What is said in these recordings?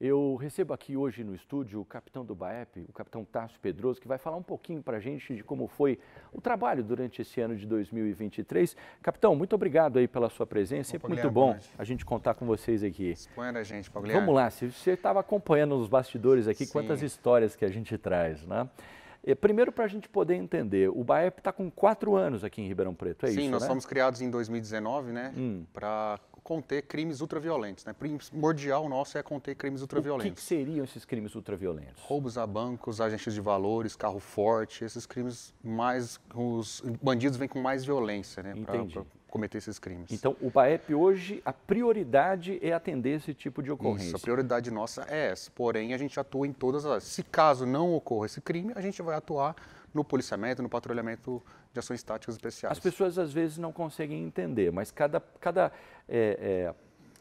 Eu recebo aqui hoje no estúdio o capitão do BAEP, o capitão Tássio Pedroso, que vai falar um pouquinho para a gente de como foi o trabalho durante esse ano de 2023. Capitão, muito obrigado aí pela sua presença. Sempre é muito bom a gente contar com vocês aqui. Espanha a gente, Pauliano. Vamos lá, se você estava acompanhando os bastidores aqui, Sim. quantas histórias que a gente traz, né? É, primeiro, para a gente poder entender, o BAEP está com quatro anos aqui em Ribeirão Preto, é Sim, isso, Sim, nós né? fomos criados em 2019, né? Hum. Para conter crimes ultraviolentos. Né? Primordial nosso é conter crimes ultraviolentos. O que, que seriam esses crimes ultraviolentos? Roubos a bancos, agentes de valores, carro forte, esses crimes mais. Os bandidos vêm com mais violência né? para cometer esses crimes. Então, o BAEP hoje, a prioridade é atender esse tipo de ocorrência. Isso, a prioridade nossa é essa. Porém, a gente atua em todas as. Se caso não ocorra esse crime, a gente vai atuar no policiamento, no patrulhamento de ações táticas especiais. As pessoas às vezes não conseguem entender, mas cada, cada é,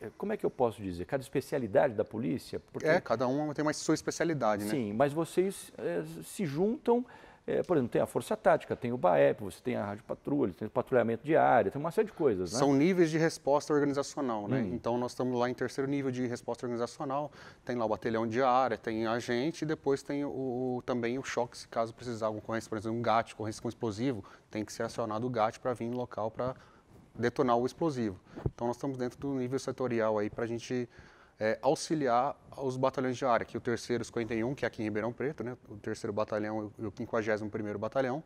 é, é, como é que eu posso dizer? Cada especialidade da polícia? Porque... É, cada um tem uma sua especialidade, né? Sim, mas vocês é, se juntam é, por exemplo, tem a Força Tática, tem o BAEP, você tem a Rádio Patrulha, tem o patrulhamento diário, tem uma série de coisas. Né? São níveis de resposta organizacional, né? Hum. Então nós estamos lá em terceiro nível de resposta organizacional, tem lá o batalhão diário tem a gente, e depois tem o, também o choque, se caso precisar alguma ocorrência, por exemplo, um GAT, ocorrência com explosivo, tem que ser acionado o GAT para vir no local para detonar o explosivo. Então nós estamos dentro do nível setorial aí para a gente é, auxiliar os batalhões de área, que o terceiro 51, que é aqui em Ribeirão Preto, né, o terceiro batalhão e o 51º batalhão,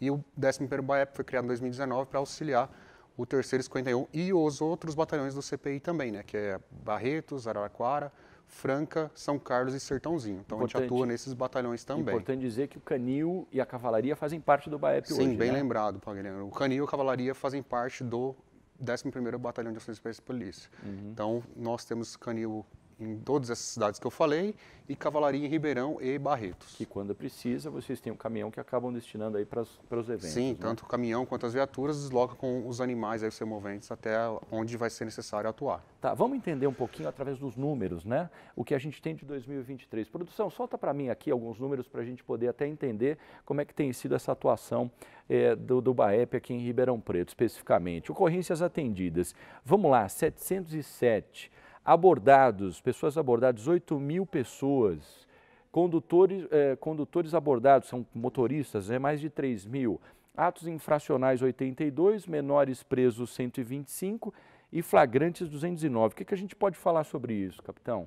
e o 11º BAEP foi criado em 2019 para auxiliar o terceiro 51 e os outros batalhões do CPI também, né, que é Barretos, Araraquara, Franca, São Carlos e Sertãozinho. Então Importante. a gente atua nesses batalhões também. Importante dizer que o canil e a cavalaria fazem parte do BAEP Sim, hoje. Sim, bem né? lembrado, Pagliano. O canil e a cavalaria fazem parte do 11º Batalhão de Auxílio Especiais de Polícia. Uhum. Então, nós temos canil em todas essas cidades que eu falei, e cavalaria em Ribeirão e Barretos. Que quando precisa, vocês têm um caminhão que acabam destinando aí para, os eventos. Sim, né? tanto o caminhão quanto as viaturas deslocam os animais aí, os semoventes até onde vai ser necessário atuar. Tá, vamos entender um pouquinho através dos números, né? O que a gente tem de 2023. Produção, solta para mim aqui alguns números para a gente poder até entender como é que tem sido essa atuação é, do, do BAEP aqui em Ribeirão Preto, especificamente. Ocorrências atendidas. Vamos lá, 707 abordados, pessoas abordadas, 8 mil pessoas, condutores, eh, condutores abordados, são motoristas, é né, mais de 3 mil, atos infracionais 82, menores presos 125 e flagrantes 209. O que, que a gente pode falar sobre isso, capitão?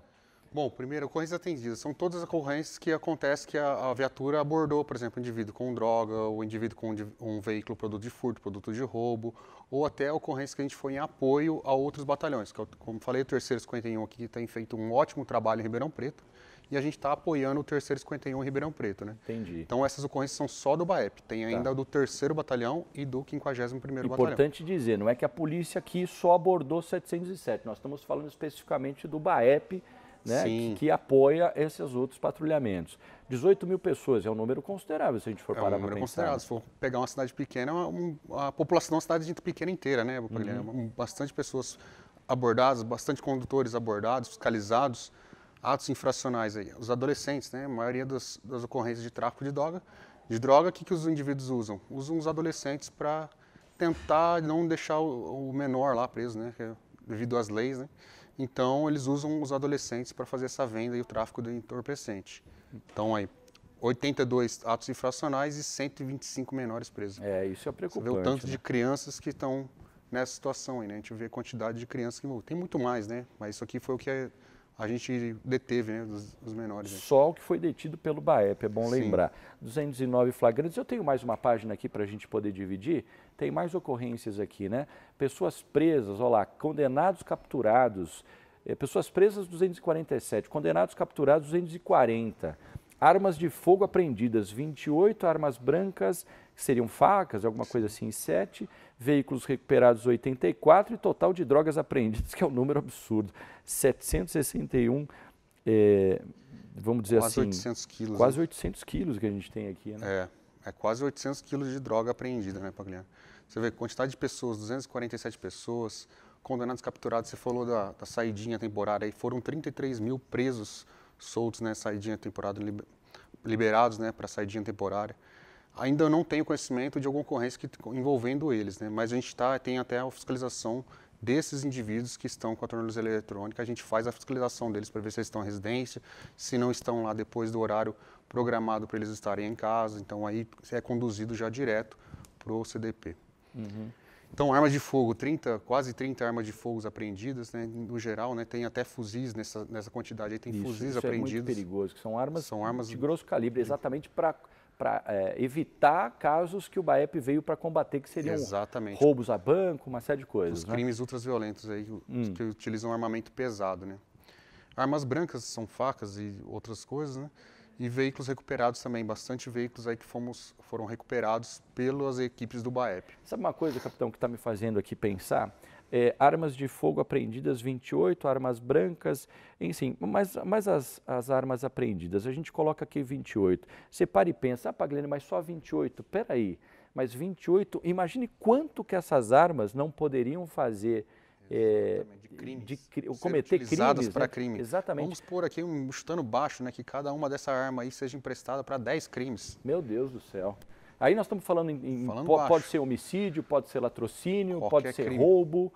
Bom, primeiro, ocorrências atendidas. São todas as ocorrências que acontece que a, a viatura abordou, por exemplo, indivíduo com droga, ou indivíduo com um, um, veículo produto de furto, produto de roubo, ou até ocorrências que a gente foi em apoio a outros batalhões. Que, é como falei, o Terceiro 51 aqui tem feito um ótimo trabalho em Ribeirão Preto, e a gente está apoiando o Terceiro 51 em Ribeirão Preto, né? Entendi. Então essas ocorrências são só do BAEP. Tem tá. ainda tá. do Terceiro Batalhão e do 51º Batalhão. Importante dizer, não é que a polícia aqui só abordou 707. Nós estamos falando especificamente do BAEP, né, que, que, apoia esses outros patrulhamentos. 18 mil pessoas é um número considerável, se a gente for é parar para pensar. É um número considerável. Se for pegar uma cidade pequena, uma a população de é uma cidade pequena inteira, né? Uhum. Bastante pessoas abordadas, bastante condutores abordados, fiscalizados, atos infracionais aí. Os adolescentes, né? A maioria das, das ocorrências de tráfico de droga, de droga, o que, que os indivíduos usam? Usam os adolescentes para tentar não deixar o, o menor lá preso, né? É devido às leis, né? Então eles usam os adolescentes para fazer essa venda e o tráfico de entorpecente. Então aí 82 atos infracionais e 125 menores presos. É, isso é preocupante. Você vê o tanto né? de crianças que estão nessa situação aí, né? A gente vê a quantidade de crianças que tem muito mais, né? Mas isso aqui foi o que é a gente deteve né, dos, menores. Só o que foi detido pelo BAEP, é bom Sim. lembrar. 209 flagrantes. Eu tenho mais uma página aqui para a gente poder dividir. Tem mais ocorrências aqui, né? Pessoas presas, olha lá, condenados capturados. É, pessoas presas, 247. Condenados capturados, 240. Armas de fogo apreendidas, 28, armas brancas, que seriam facas, alguma coisa assim, 7, veículos recuperados, 84, e total de drogas apreendidas, que é um número absurdo, 761, é, eh, vamos dizer quase assim... 800 quilos, quase né? 800 quilos que a gente tem aqui, né? É, é quase 800 quilos de droga apreendida, né, Pagliano? Você vê quantidade de pessoas, 247 pessoas, condenados capturados, você falou da, da saidinha temporária, aí foram 33 mil presos soltos, né, saidinha temporária, liberados, né, para saidinha temporária. Ainda não tenho conhecimento de alguma ocorrência que, envolvendo eles, né, mas a gente tá, tem até a fiscalização desses indivíduos que estão com a tornozeleira eletrônica, a gente faz a fiscalização deles para ver se eles estão em residência, se não estão lá depois do horário programado para eles estarem em casa, então aí é conduzido já direto para o CDP. Uhum. Então, armas de fogo, 30, quase 30 armas de fogo apreendidas, né? no geral, né? tem até fuzis nessa, nessa quantidade, aí tem isso, fuzis isso apreendidos. é muito perigoso, são armas, são armas de grosso calibre, exatamente para para é, evitar casos que o BAEP veio para combater, que seriam Exatamente. roubos a banco, uma série de coisas. Os né? crimes ultraviolentos aí, hum. que utilizam armamento pesado, né? Armas brancas são facas e outras coisas, né? E veículos recuperados também, bastante veículos aí que fomos, foram recuperados pelas equipes do BAEP. Sabe uma coisa, capitão, que está me fazendo aqui pensar? É, armas de fogo apreendidas 28, armas brancas, enfim, mas, mas as, as armas apreendidas, a gente coloca aqui 28. Você para e pensa, ah, Pagliani, mas só 28, peraí, mas 28, imagine quanto que essas armas não poderiam fazer é, de crimes. De, de cometer crimes. para né? crime. Exatamente. Vamos pôr aqui um chutando baixo, né? Que cada uma dessa arma aí seja emprestada para 10 crimes. Meu Deus do céu. Aí nós estamos falando em. Falando pode ser homicídio, pode ser latrocínio, Qualquer pode ser crime. roubo.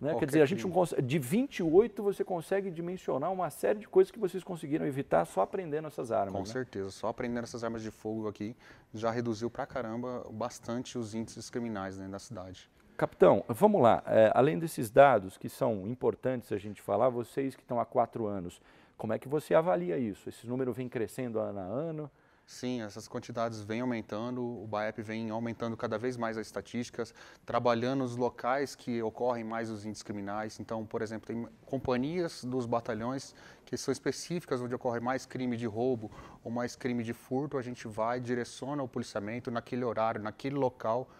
Né? Quer dizer, a gente não consegue, de 28 você consegue dimensionar uma série de coisas que vocês conseguiram evitar só aprendendo essas armas. Com né? certeza, só aprendendo essas armas de fogo aqui já reduziu pra caramba bastante os índices criminais né, da cidade. Capitão, vamos lá. É, além desses dados que são importantes a gente falar, vocês que estão há quatro anos, como é que você avalia isso? Esse número vem crescendo ano a ano? Sim, essas quantidades vêm aumentando, o BAEP vem aumentando cada vez mais as estatísticas, trabalhando os locais que ocorrem mais os índices criminais. Então, por exemplo, tem companhias dos batalhões que são específicas onde ocorre mais crime de roubo ou mais crime de furto, a gente vai, direciona o policiamento naquele horário, naquele local,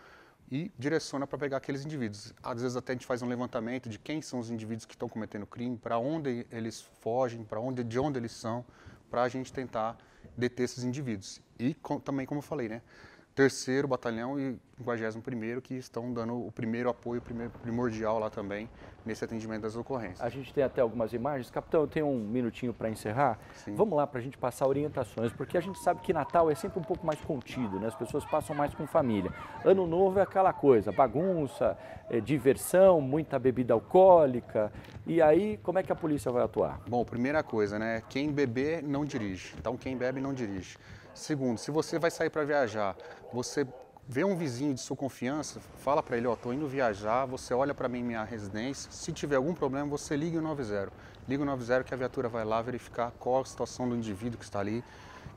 e direciona para pegar aqueles indivíduos. Às vezes até a gente faz um levantamento de quem são os indivíduos que estão cometendo crime, para onde eles fogem, para onde, de onde eles são, para a gente tentar deter esses indivíduos. E com, também, como eu falei, né, terceiro batalhão e Primeiro que estão dando o primeiro apoio primordial lá também nesse atendimento das ocorrências. A gente tem até algumas imagens. Capitão, eu tenho um minutinho para encerrar. Sim. Vamos lá para a gente passar orientações, porque a gente sabe que Natal é sempre um pouco mais contido, né? as pessoas passam mais com família. Ano Novo é aquela coisa, bagunça, é, diversão, muita bebida alcoólica. E aí, como é que a polícia vai atuar? Bom, primeira coisa, né? Quem beber não dirige. Então, quem bebe não dirige. Segundo, se você vai sair para viajar, você vê um vizinho de sua confiança, fala para ele, ó, oh, tô indo viajar, você olha para mim minha residência, se tiver algum problema, você liga o 90. Liga o 90 que a viatura vai lá verificar qual a situação do indivíduo que está ali.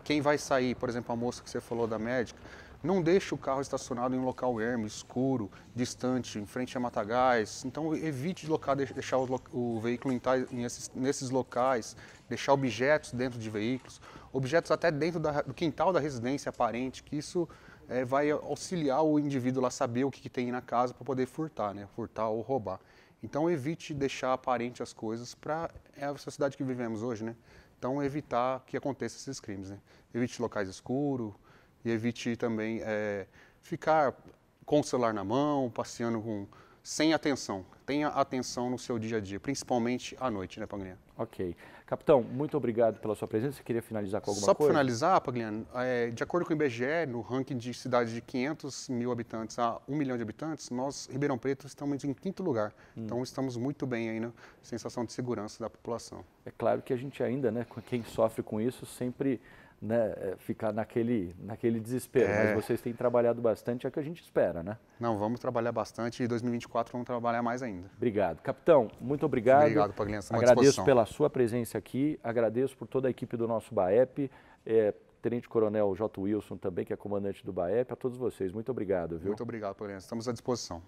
Quem vai sair, por exemplo, a moça que você falou da médica, não deixe o carro estacionado em um local ermo, escuro, distante, em frente a matagás. Então evite locar, deixar o, veículo nesses, nesses locais, deixar objetos dentro de veículos objetos até dentro da, do quintal da residência aparente, que isso é, vai auxiliar o indivíduo lá saber o que, que tem na casa para poder furtar, né? Furtar ou roubar. Então evite deixar aparente as coisas para é a sociedade que vivemos hoje, né? Então evitar que aconteçam esses crimes, né? Evite locais escuros e evite também é, ficar com o celular na mão, passeando com sem atenção. Tenha atenção no seu dia a dia, principalmente à noite, né, Pagliano? Ok. Capitão, muito obrigado pela sua presença. Você queria finalizar com alguma coisa? Só para finalizar, Pagliano, é, de acordo com o IBGE, no ranking de cidades de 500 mil habitantes a 1 milhão de habitantes, nós, Ribeirão Preto, estamos em quinto lugar. Hum. Então, estamos muito bem aí na né? sensação de segurança da população. É claro que a gente ainda, né, quem sofre com isso, sempre né, é, ficar naquele, naquele desespero. É. Mas vocês têm trabalhado bastante, é o que a gente espera, né? Não, vamos trabalhar bastante e em 2024 vamos trabalhar mais ainda. Obrigado. Capitão, muito obrigado. Obrigado, Paglinha. Agradeço pela sua presença aqui, agradeço por toda a equipe do nosso BAEP, é, Tenente Coronel J. Wilson também, que é comandante do BAEP, a todos vocês. Muito obrigado. Viu? Muito obrigado, Paglinha. Estamos à disposição.